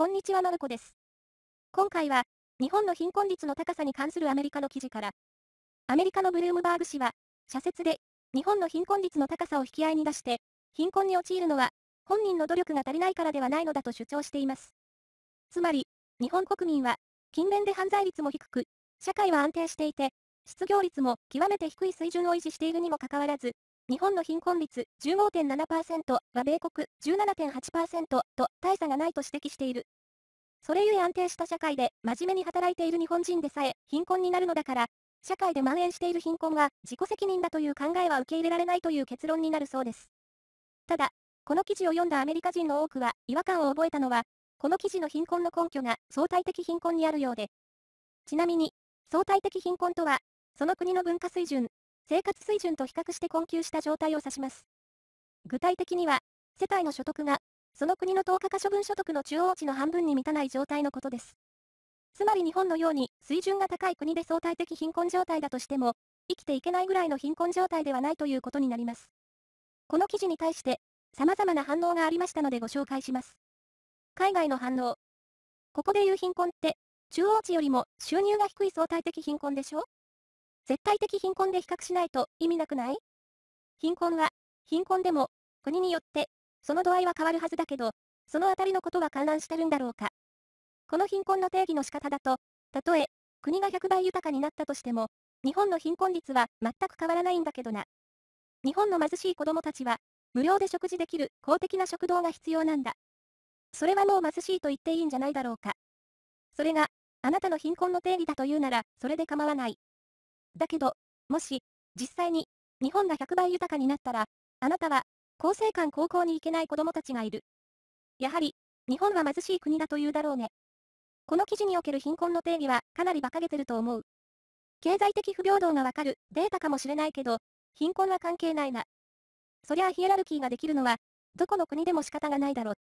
こんにちはまるこです。今回は、日本の貧困率の高さに関するアメリカの記事から、アメリカのブルームバーグ氏は、社説で、日本の貧困率の高さを引き合いに出して、貧困に陥るのは、本人の努力が足りないからではないのだと主張しています。つまり、日本国民は、勤勉で犯罪率も低く、社会は安定していて、失業率も極めて低い水準を維持しているにもかかわらず、日本の貧困率15.7%は米国17.8%と大差がないと指摘している。それゆえ安定した社会で真面目に働いている日本人でさえ貧困になるのだから、社会で蔓延している貧困が自己責任だという考えは受け入れられないという結論になるそうです。ただ、この記事を読んだアメリカ人の多くは違和感を覚えたのは、この記事の貧困の根拠が相対的貧困にあるようで。ちなみに、相対的貧困とは、その国の文化水準、生活水準と比較して困窮した状態を指します。具体的には、世帯の所得が、その国の10日か処分所得の中央値の半分に満たない状態のことです。つまり日本のように水準が高い国で相対的貧困状態だとしても、生きていけないぐらいの貧困状態ではないということになります。この記事に対して、様々な反応がありましたのでご紹介します。海外の反応。ここで言う貧困って、中央値よりも収入が低い相対的貧困でしょ絶対的貧困で比較しないと意味なくない貧困は、貧困でも、国によって、その度合いは変わるはずだけど、そのあたりのことは観覧してるんだろうか。この貧困の定義の仕方だと、たとえ、国が100倍豊かになったとしても、日本の貧困率は全く変わらないんだけどな。日本の貧しい子供たちは、無料で食事できる公的な食堂が必要なんだ。それはもう貧しいと言っていいんじゃないだろうか。それが、あなたの貧困の定義だというなら、それで構わない。だけど、もし、実際に、日本が100倍豊かになったら、あなたは、厚生館高校に行けない子供たちがいる。やはり、日本は貧しい国だと言うだろうね。この記事における貧困の定義は、かなり馬鹿げてると思う。経済的不平等がわかるデータかもしれないけど、貧困は関係ないな。そりゃあヒエラルキーができるのは、どこの国でも仕方がないだろう。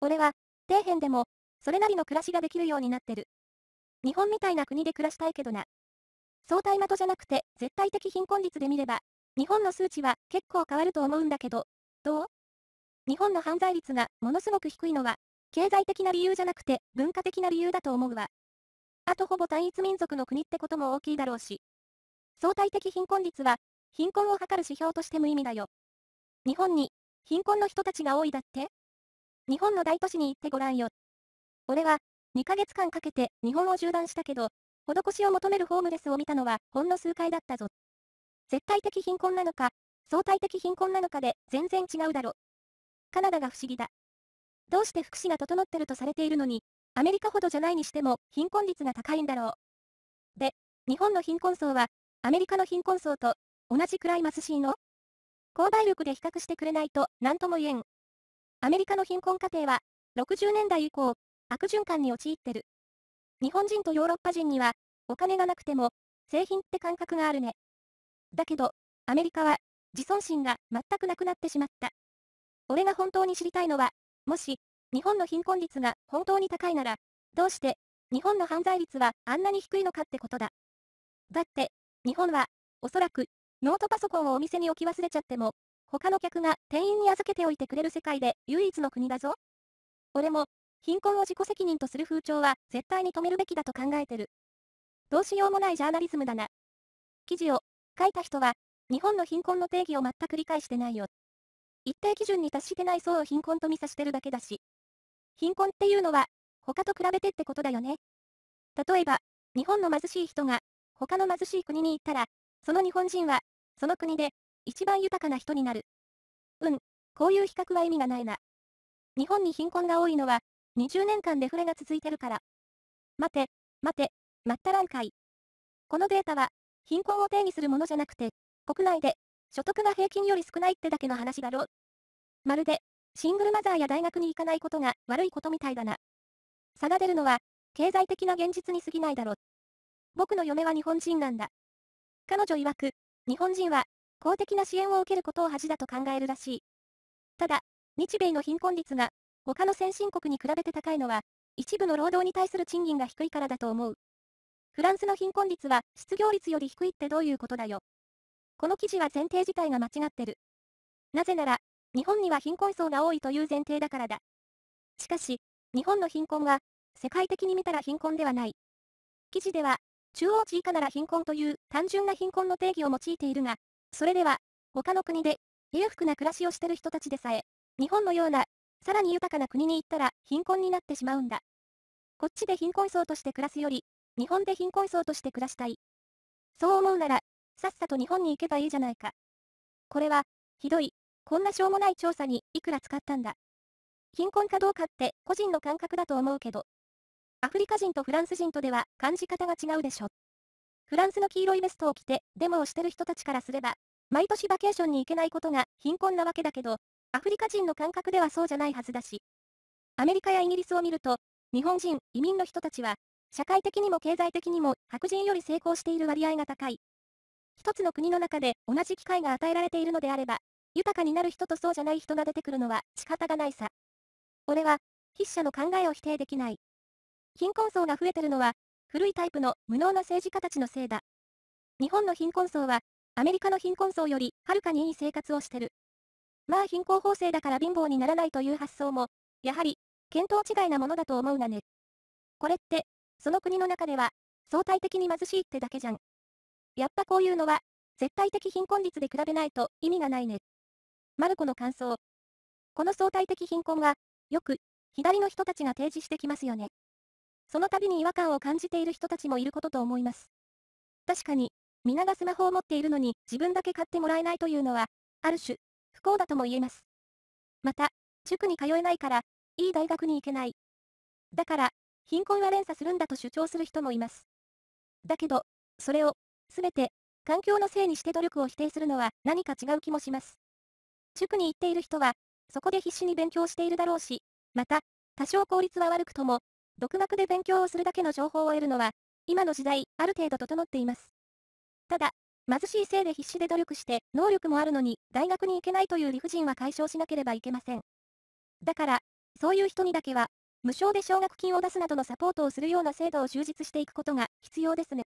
俺は、底辺でも、それなりの暮らしができるようになってる。日本みたいな国で暮らしたいけどな。相対的じゃなくて、絶対的貧困率で見れば、日本の数値は結構変わると思うんだけど、どう日本の犯罪率がものすごく低いのは、経済的な理由じゃなくて文化的な理由だと思うわ。あとほぼ単一民族の国ってことも大きいだろうし。相対的貧困率は、貧困を測る指標として無意味だよ。日本に、貧困の人たちが多いだって日本の大都市に行ってごらんよ。俺は、2ヶ月間かけて日本を縦断したけど、施しを求めるホームレスを見たのは、ほんの数回だったぞ。絶対的貧困なのか、相対的貧困なのかで、全然違うだろ。カナダが不思議だ。どうして福祉が整ってるとされているのに、アメリカほどじゃないにしても、貧困率が高いんだろう。で、日本の貧困層は、アメリカの貧困層と、同じくらい貧しいの購買力で比較してくれないと、何とも言えん。アメリカの貧困家庭は、60年代以降、悪循環に陥ってる。日本人とヨーロッパ人には、お金がなくても、製品って感覚があるね。だけど、アメリカは、自尊心が全くなくなってしまった。俺が本当に知りたいのは、もし、日本の貧困率が本当に高いなら、どうして、日本の犯罪率はあんなに低いのかってことだ。だって、日本は、おそらく、ノートパソコンをお店に置き忘れちゃっても、他の客が店員に預けておいてくれる世界で唯一の国だぞ。俺も、貧困を自己責任とする風潮は絶対に止めるべきだと考えてる。どうしようもないジャーナリズムだな。記事を書いた人は、日本の貧困の定義を全く理解してないよ。一定基準に達してない層を貧困と見さしてるだけだし。貧困っていうのは、他と比べてってことだよね。例えば、日本の貧しい人が、他の貧しい国に行ったら、その日本人は、その国で、一番豊かな人になる。うん、こういう比較は意味がないな。日本に貧困が多いのは、20年間デフレが続いてるから。待て、待て、待ったらんかい。このデータは、貧困を定義するものじゃなくて、国内で、所得が平均より少ないってだけの話だろまるで、シングルマザーや大学に行かないことが悪いことみたいだな。差が出るのは、経済的な現実に過ぎないだろ僕の嫁は日本人なんだ。彼女曰く、日本人は、公的な支援を受けることを恥だと考えるらしい。ただ、日米の貧困率が他の先進国に比べて高いのは、一部の労働に対する賃金が低いからだと思う。フランスの貧困率は失業率より低いってどういうことだよ。この記事は前提自体が間違ってる。なぜなら、日本には貧困層が多いという前提だからだ。しかし、日本の貧困は、世界的に見たら貧困ではない。記事では、中央値以下なら貧困という単純な貧困の定義を用いているが、それでは、他の国で裕福な暮らしをしてる人たちでさえ、日本のようなさらに豊かな国に行ったら貧困になってしまうんだ。こっちで貧困層として暮らすより、日本で貧困層として暮らしたい。そう思うなら、さっさと日本に行けばいいじゃないか。これは、ひどい、こんなしょうもない調査にいくら使ったんだ。貧困かどうかって個人の感覚だと思うけど、アフリカ人とフランス人とでは感じ方が違うでしょ。フランスの黄色いベストを着てデモをしてる人たちからすれば、毎年バケーションに行けないことが貧困なわけだけど、アフリカ人の感覚ではそうじゃないはずだし。アメリカやイギリスを見ると、日本人、移民の人たちは、社会的にも経済的にも白人より成功している割合が高い。一つの国の中で同じ機会が与えられているのであれば、豊かになる人とそうじゃない人が出てくるのは仕方がないさ。俺は、筆者の考えを否定できない。貧困層が増えてるのは、古いタイプの無能な政治家たちのせいだ。日本の貧困層は、アメリカの貧困層よりはるかにいい生活をしてる。まあ貧困法制だから貧乏にならないという発想も、やはり、見当違いなものだと思うがね。これって、その国の中では、相対的に貧しいってだけじゃん。やっぱこういうのは、絶対的貧困率で比べないと意味がないね。マルコの感想。この相対的貧困は、よく、左の人たちが提示してきますよね。その度に違和感を感じている人たちもいることと思います。確かに、皆がスマホを持っているのに自分だけ買ってもらえないというのは、ある種、不幸だとも言えます。また、塾に通えないから、いい大学に行けない。だから、貧困は連鎖するんだと主張する人もいます。だけど、それを、すべて、環境のせいにして努力を否定するのは何か違う気もします。塾に行っている人は、そこで必死に勉強しているだろうし、また、多少効率は悪くとも、独学で勉強をするだけの情報を得るのは、今の時代、ある程度整っています。ただ、貧しいせいで必死で努力して、能力もあるのに、大学に行けないという理不尽は解消しなければいけません。だから、そういう人にだけは、無償で奨学金を出すなどのサポートをするような制度を充実していくことが必要ですね。